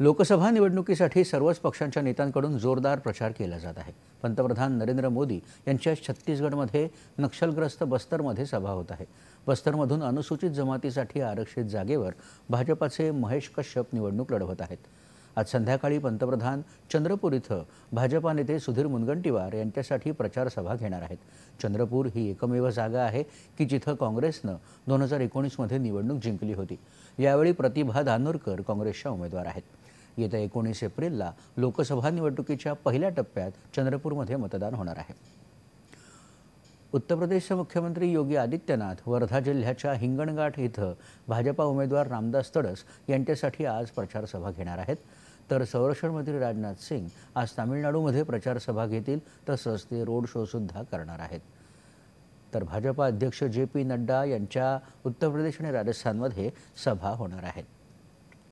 लोकसभा निवडणुकीसाठी सर्वच पक्षांच्या नेत्यांकडून जोरदार प्रचार केला जात आहे पंतप्रधान नरेंद्र मोदी यांच्या छत्तीसगडमध्ये नक्षलग्रस्त बस्तरमध्ये सभा होत आहे बस्तरमधून अनुसूचित जमातीसाठी आरक्षित जागेवर भाजपाचे महेश कश्यप निवडणूक लढवत आहेत आज संध्याकाळी पंतप्रधान चंद्रपूर इथं भाजपा नेते सुधीर मुनगंटीवार यांच्यासाठी प्रचारसभा घेणार आहेत चंद्रपूर ही एकमेव जागा आहे की जिथं काँग्रेसनं दोन हजार एकोणीसमध्ये निवडणूक जिंकली होती यावेळी प्रतिभा धानोरकर काँग्रेसच्या उमेदवार आहेत येत्या एकोणीस एप्रिलला लोकसभा निवडणुकीच्या पहिल्या टप्प्यात चंद्रपूरमध्ये मतदान होणार आहे उत्तर प्रदेशचे मुख्यमंत्री योगी आदित्यनाथ वर्धा जिल्ह्याच्या हिंगणघाट इथं भाजपा उमेदवार रामदास तडस यांच्यासाठी आज प्रचारसभा घेणार आहेत तर संरक्षण मंत्री राजनाथ सिंग आज तामिळनाडूमध्ये प्रचारसभा घेतील तसंच ते रोड शोसुद्धा करणार आहेत तर भाजपा अध्यक्ष जे पी नड्डा यांच्या उत्तर प्रदेश आणि राजस्थानमध्ये सभा होणार आहेत